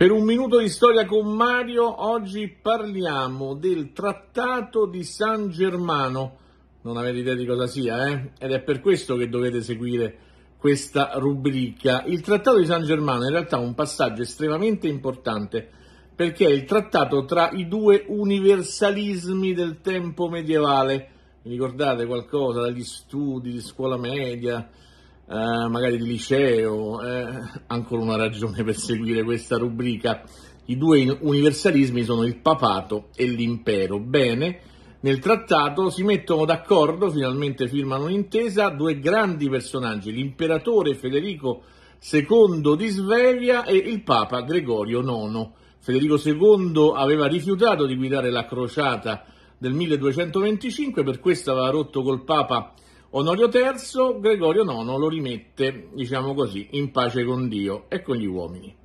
Per un minuto di storia con Mario, oggi parliamo del Trattato di San Germano. Non avete idea di cosa sia, eh? Ed è per questo che dovete seguire questa rubrica. Il Trattato di San Germano è in realtà un passaggio estremamente importante perché è il trattato tra i due universalismi del tempo medievale. Vi ricordate qualcosa dagli studi di scuola media, eh, magari di liceo, eh, ancora una ragione per seguire questa rubrica. I due universalismi sono il papato e l'impero. Bene, nel trattato si mettono d'accordo, finalmente firmano un'intesa, due grandi personaggi, l'imperatore Federico II di Svevia e il papa Gregorio IX. Federico II aveva rifiutato di guidare la crociata del 1225, per questo aveva rotto col papa Onorio III, Gregorio IX lo rimette, diciamo così, in pace con Dio e con gli uomini.